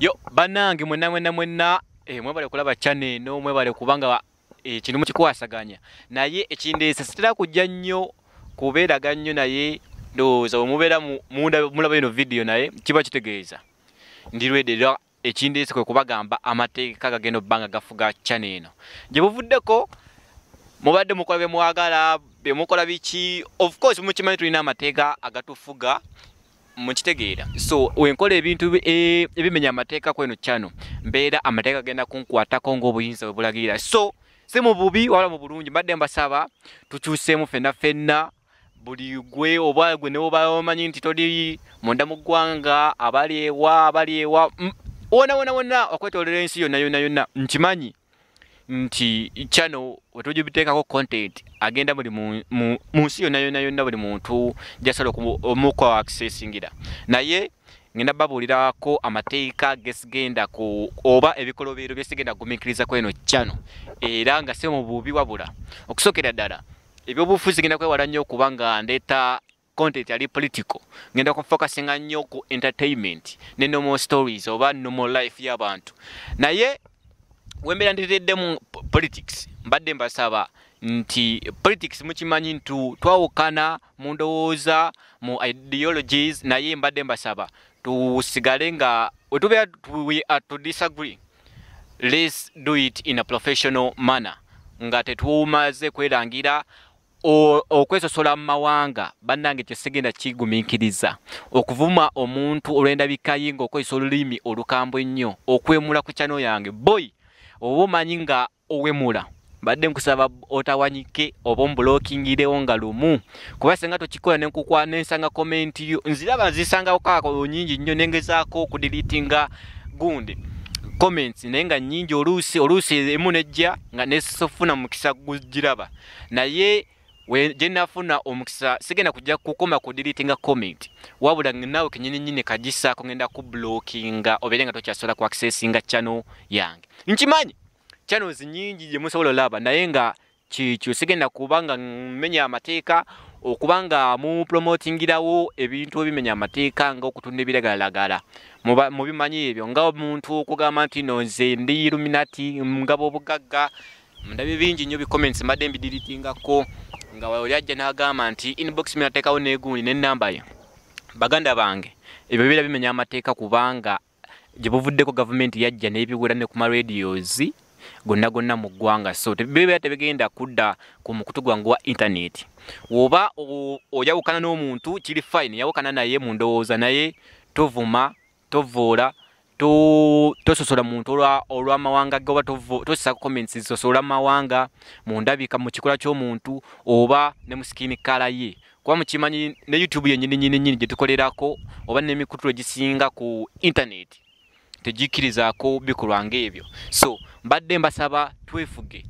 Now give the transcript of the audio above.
yo banange mwena mwena mwena e, eh, mwebale okulaba chane eno mwebale okubanga e, eh, kinu mukikwasaganya naye ekindeesa sitera kujja nnyo kubeeraga nnyo naye ndowooza wemubeera munda mulaba ino vidiyo naye kiba kitegeeza ndilwederwa ekindeesa kwe kubagamba amateeka gagenda obbanga gafuga chane eno gye buvuddeko mubadde mukola bye mwagala bye mukola biki of course mukimanyi tulina amateeka agatufuga mukitegeera so wenkola ebintu e, ebimenya amateeka kweno kyano mbeera amateeka genda kunkwatako ngaobuyinza bwebulagirira so si mububi wala mubulungi mbadde mbasaba tukyuseemu fenna fenna buli gwe obagwe nebobamanyi nti toli munda mu ggwanga abaliewa abaliewa mm, wonawonawona okwetoolera ensi yonna yonna yonna nkimanyi nti kyano wetujibiteekako content agenda buli mu nsi yonna yonna yonna buli muntu gyasobola omuka akisesingira naye ngenda babuulirako amateeka gesigenda ku oba ebikolobero byesigenda kugumiikiriza ku eno kyano era nga si mu bubi wabula okusookera ddala ebyobufuzi genda kwewala nnyo okuba nga ndeeta content yali political ngenda kufokasinga nnyo ku entertainment ne nomo stories oba nomo life y'abantu naye wembera ntereddemu politics mbadde mbasaba nti politics mukimanyi nti twawukana mu ndowooza mu ideologies naye mbadde mbasaba tusigale nga wetubeera we to disagree lets do it in a professional manner nga tetumaze kwerangira okwesosola mu mawanga bannange ekyo sigenda kigumiikiriza okuvuma omuntu olwendabikayi ngaokozesa olulimi olukambwe ennyo okwemula ku kyano yange boyi oba omanyi nga owemula badde nkusaba otawanyike oba ombulokingirewo nga lumu kuba senga tokikola nenkukwa nensanga komenti yo nziraba nzisangakaka nyingi nnyo nengezaako okudiritinga gundi comments naye nga nyingi oluusi oluusi emu nejja nga nesofuna mukisa gugiraba naye gyenafuna omukisa sigenda kujja kukoma kudiritinga comment wabula nawe kenyininyini kagisaako ngenda kublokinga obeere nga tokyasobola ku accessinga chano yange nkimanyi chanels nyingi gyemusobola olaba naye nga kikyo sigenda kuba nga mmenya amateeka okuba nga mupromotingirawo ebintu ebimenya amateeka nga okutunda ebiragalalagala mubimanyi ebyo nga omuntu okugamba nti no nze ndi iluminati ngaba obugagga ndabyo bingi nnyo bicomments mbadde mbidiritingako nga oli ajja n'agamba nti inbox minateekawo negundi nenamba ye baganda bange ebyo bira bimenya amateeka kubanga gyebuvuddeko gavumenti yajja n'ebiwera ne ku maradios gonna gonna mu ggwanga so tebibeera tebigenda kudda ku mukutu gwange wa intaneti woba oyawukana n'omuntu kiri fine yawukana naye mu ndowooza naye tovuma tovoola tososola muntu olwamawanga ge oba tosisa comments zisosola mumawanga mundabika mukikola kyomuntu oba ne muskini kala ye kuba mukimanyi ne youtube yenyininyininyini gyetukolerako oba nemikutu egisinga ku internet tegikirizako bikolwa ngaebyo so mbadde mbasaba twefuge